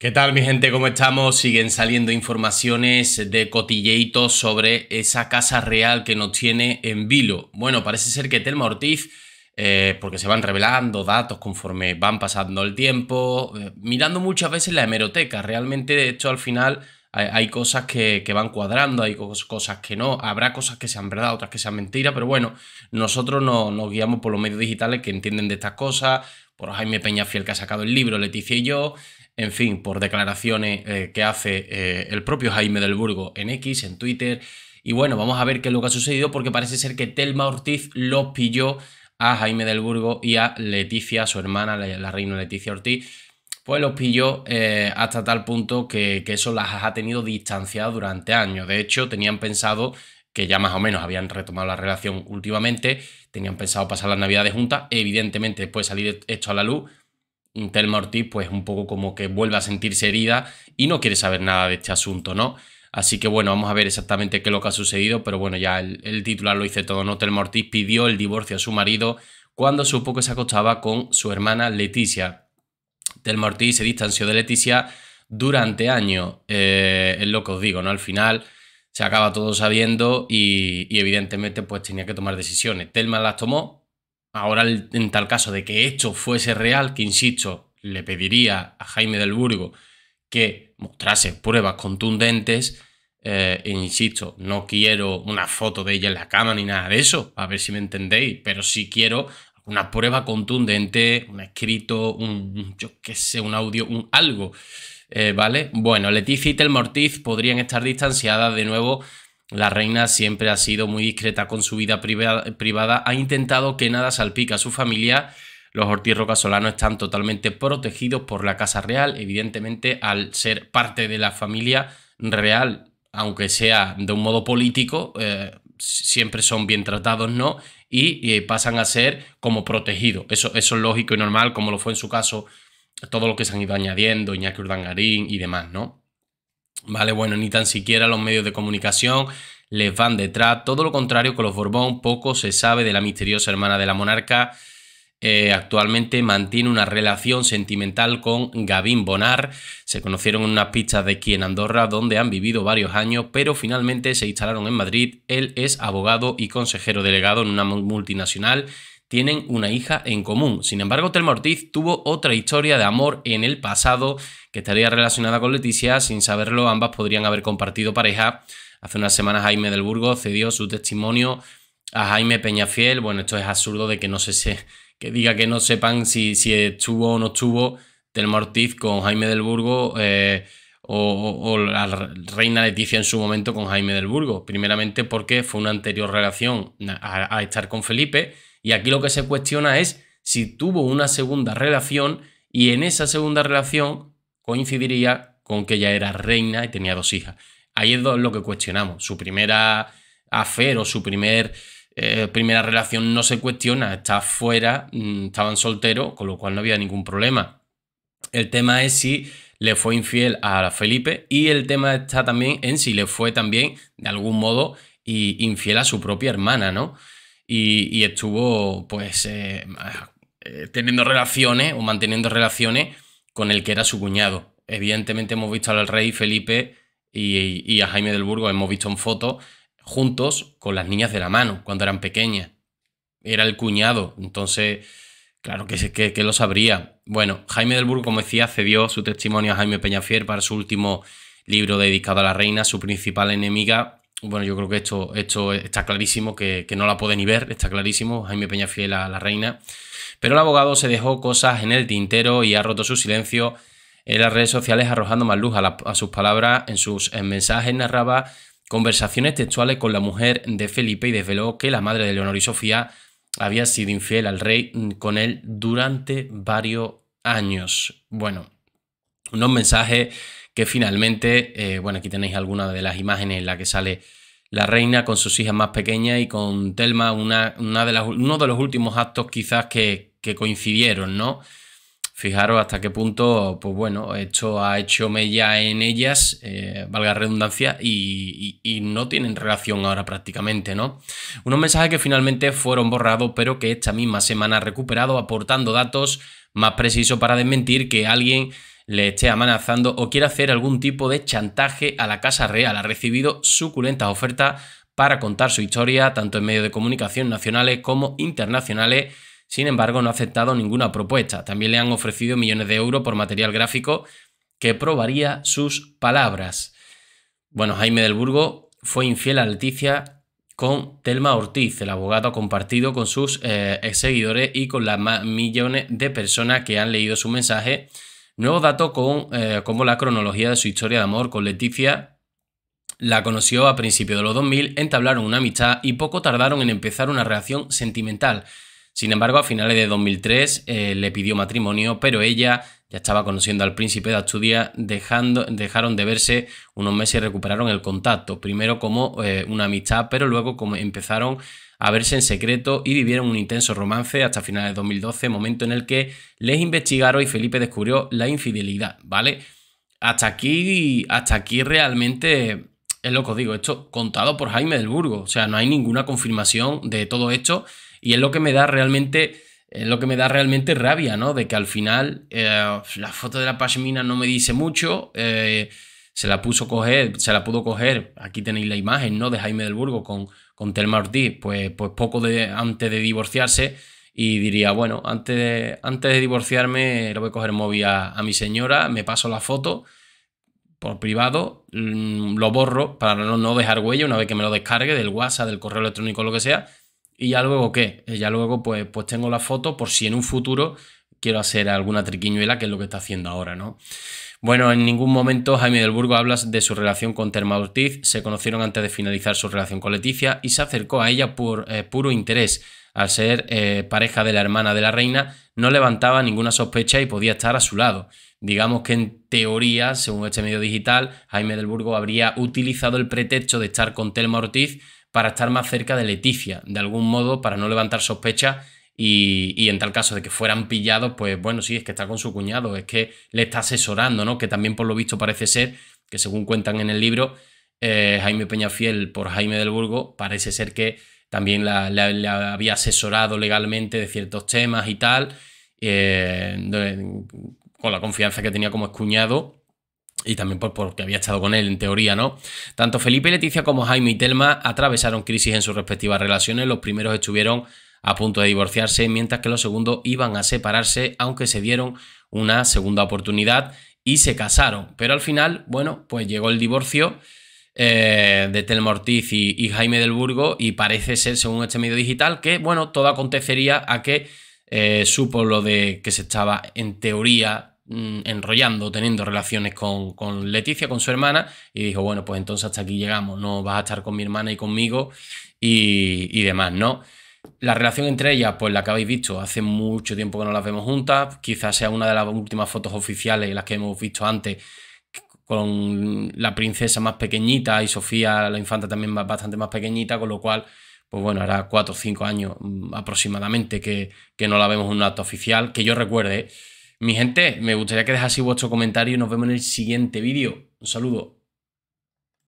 ¿Qué tal mi gente? ¿Cómo estamos? Siguen saliendo informaciones de cotilleitos sobre esa casa real que nos tiene en vilo. Bueno, parece ser que Telma Ortiz, eh, porque se van revelando datos conforme van pasando el tiempo, eh, mirando muchas veces la hemeroteca. Realmente, de hecho, al final hay, cosas que, van cuadrando, hay cosas que no. Habrá cosas que sean verdad, otras que sean mentira, pero bueno, nosotros nos guiamos por los medios digitales que entienden de estas cosas, por Jaime Fiel que ha sacado el libro, Leticia y yo en fin, por declaraciones eh, que hace eh, el propio Jaime del Burgo en X, en Twitter. Y bueno, vamos a ver qué es lo que ha sucedido porque parece ser que Telma Ortiz los pilló a Jaime del Burgo y a Leticia, su hermana, la reina Leticia Ortiz, pues los pilló eh, hasta tal punto que, eso las ha tenido distanciadas durante años. De hecho, tenían pensado que ya más o menos habían retomado la relación últimamente, tenían pensado pasar las navidades juntas, evidentemente después salir esto a la luz, Telma Ortiz pues un poco como que vuelve a sentirse herida y no quiere saber nada de este asunto, ¿no? Así que bueno, vamos a ver exactamente qué es lo que ha sucedido, pero bueno, ya el, titular lo dice todo, ¿no? Telma Ortiz pidió el divorcio a su marido cuando supo que se acostaba con su hermana Leticia. Telma Ortiz se distanció de Leticia durante años, eh, es lo que os digo, ¿no? Al final se acaba todo sabiendo y, y evidentemente pues tenía que tomar decisiones. Telma las tomó, Ahora, en tal caso de que esto fuese real, que insisto, le pediría a Jaime del Burgo que mostrase pruebas contundentes. Eh, e, insisto, no quiero una foto de ella en la cama ni nada de eso, a ver si me entendéis, pero sí quiero una prueba contundente, un escrito, un, yo qué sé, un audio, un algo. Eh, ¿Vale? Bueno, Leticia y Telmortiz podrían estar distanciadas de nuevo la reina siempre ha sido muy discreta con su vida privada, ha intentado que nada salpica a su familia. Los Ortiz rocasolano están totalmente protegidos por la Casa Real, evidentemente al ser parte de la familia real, aunque sea de un modo político, eh, siempre son bien tratados, ¿no? Y, eh, pasan a ser como protegidos. Eso, eso es lógico y normal, como lo fue en su caso todo lo que se han ido añadiendo, Iñaki Urdangarín y demás, ¿no? ¿vale? Bueno, ni tan siquiera los medios de comunicación les van detrás. Todo lo contrario con los Borbón, poco se sabe de la misteriosa hermana de la monarca. Eh, actualmente mantiene una relación sentimental con Gavín Bonar. Se conocieron en unas pistas de aquí en Andorra, donde han vivido varios años, pero finalmente se instalaron en Madrid. Él es abogado y consejero delegado en una multinacional tienen una hija en común. Sin embargo, Telma Ortiz tuvo otra historia de amor en el pasado que estaría relacionada con Leticia. Sin saberlo, ambas podrían haber compartido pareja. Hace unas semanas Jaime del Burgo cedió su testimonio a Jaime Peñafiel. Bueno, esto es absurdo de que no se, se que diga que no sepan si, estuvo o no estuvo Telma Ortiz con Jaime del Burgo. Eh, o, la reina Leticia en su momento con Jaime del Burgo. Primeramente porque fue una anterior relación a estar con Felipe y aquí lo que se cuestiona es si tuvo una segunda relación y en esa segunda relación coincidiría con que ella era reina y tenía dos hijas. Ahí es lo que cuestionamos. Su primera afer o su primer, eh, primera relación no se cuestiona, está fuera, mm, estaban solteros, con lo cual no había ningún problema. El tema es si le fue infiel a Felipe y el tema está también en si le fue también, de algún modo, infiel a su propia hermana, ¿no? y, estuvo pues eh, ah, eh, teniendo relaciones o manteniendo relaciones con el que era su cuñado. Evidentemente hemos visto al rey Felipe y, a Jaime del Burgo, hemos visto en fotos juntos con las niñas de la mano cuando eran pequeñas. Era el cuñado, entonces, claro que, que, que lo sabría. Bueno, Jaime del Burgo, como decía, cedió su testimonio a Jaime Peñafiel para su último libro dedicado a la reina, su principal enemiga bueno, yo creo que esto, esto está clarísimo, que, no la puede ni ver, está clarísimo, Jaime Peña Fiel a la reina. Pero el abogado se dejó cosas en el tintero y ha roto su silencio en las redes sociales arrojando más luz a, sus palabras. En sus mensajes narraba conversaciones textuales con la mujer de Felipe y desveló que la madre de Leonor y Sofía había sido infiel al rey mm, con él durante varios años. Bueno, unos mensajes que finalmente, eh, bueno, aquí tenéis alguna de las imágenes en la que sale la reina con sus hijas más pequeñas y con Telma, una, una de las, uno de los últimos actos quizás que, coincidieron, ¿no? Fijaros hasta qué punto, pues bueno, esto ha hecho mella en ellas, eh, valga redundancia, y, y, no tienen relación ahora prácticamente, ¿no? Unos mensajes que finalmente fueron borrados, pero que esta misma semana recuperado, aportando datos más precisos para desmentir que alguien le esté amenazando o quiere hacer algún tipo de chantaje a la Casa Real. Ha recibido suculentas ofertas para contar su historia tanto en medios de comunicación nacionales como internacionales. Sin embargo, no ha aceptado ninguna propuesta. También le han ofrecido millones de euros por material gráfico que probaría sus palabras. Bueno, Jaime del Burgo fue infiel a Leticia con Telma Ortiz. El abogado ha compartido con sus eh, seguidores y con las millones de personas que han leído su mensaje Nuevo dato con eh, la cronología de su historia de amor con Leticia la conoció a principios de los 2000, entablaron una amistad y poco tardaron en empezar una relación sentimental. Sin embargo, a finales de 2003 eh, le pidió matrimonio, pero ella ya estaba conociendo al príncipe de Asturias, dejando, dejaron de verse unos meses y recuperaron el contacto, primero como eh, una amistad, pero luego como empezaron a verse en secreto y vivieron un intenso romance hasta finales de 2012, momento en el que les investigaron y Felipe descubrió la infidelidad, ¿vale? Hasta aquí, hasta aquí realmente es lo que os digo, esto contado por Jaime del Burgo, o sea, no hay ninguna confirmación de todo esto y es lo que me da realmente es lo que me da realmente rabia, ¿no? De que al final eh, la foto de la pashmina no me dice mucho. Eh, se la puso coger, se la pudo coger, aquí tenéis la imagen, ¿no? De Jaime del Burgo con, con Telma Ortiz, pues, pues poco de, antes de divorciarse y diría, bueno, antes de, antes de divorciarme le voy a coger móvil a, mi señora, me paso la foto por privado, mm, lo borro para no, dejar huella una vez que me lo descargue del WhatsApp, del correo electrónico, lo que sea, y ya luego qué, ya luego pues, pues tengo la foto por si en un futuro quiero hacer alguna triquiñuela, que es lo que está haciendo ahora, ¿no? Bueno, en ningún momento Jaime del Burgo habla de su relación con Terma Ortiz, se conocieron antes de finalizar su relación con Leticia y se acercó a ella por eh, puro interés. Al ser eh, pareja de la hermana de la reina, no levantaba ninguna sospecha y podía estar a su lado. Digamos que en teoría, según este medio digital, Jaime del Burgo habría utilizado el pretexto de estar con Telma Ortiz para estar más cerca de Leticia, de algún modo para no levantar sospechas y, en tal caso de que fueran pillados, pues bueno, sí, es que está con su cuñado, es que le está asesorando, ¿no? Que también por lo visto parece ser, que según cuentan en el libro, eh, Jaime Peñafiel por Jaime del Burgo, parece ser que también le había asesorado legalmente de ciertos temas y tal, eh, con la confianza que tenía como cuñado y también por, pues, porque había estado con él en teoría, ¿no? Tanto Felipe y Leticia como Jaime y Telma atravesaron crisis en sus respectivas relaciones, los primeros estuvieron a punto de divorciarse, mientras que los segundos iban a separarse, aunque se dieron una segunda oportunidad y se casaron. Pero al final, bueno, pues llegó el divorcio eh, de Telmortiz y, Jaime del Burgo y parece ser, según este medio digital, que, bueno, todo acontecería a que eh, supo lo de que se estaba, en teoría, mm, enrollando, teniendo relaciones con, Leticia, con su hermana, y dijo, bueno, pues entonces hasta aquí llegamos, no vas a estar con mi hermana y conmigo y, y demás, ¿no? La relación entre ellas, pues la que habéis visto, hace mucho tiempo que no las vemos juntas, quizás sea una de las últimas fotos oficiales, las que hemos visto antes, con la princesa más pequeñita y Sofía, la infanta también bastante más pequeñita, con lo cual, pues bueno, hará cuatro o cinco años mm, aproximadamente que, no la vemos en un acto oficial, que yo recuerde. Mi gente, me gustaría que dejaseis vuestro comentario y nos vemos en el siguiente vídeo. Un saludo.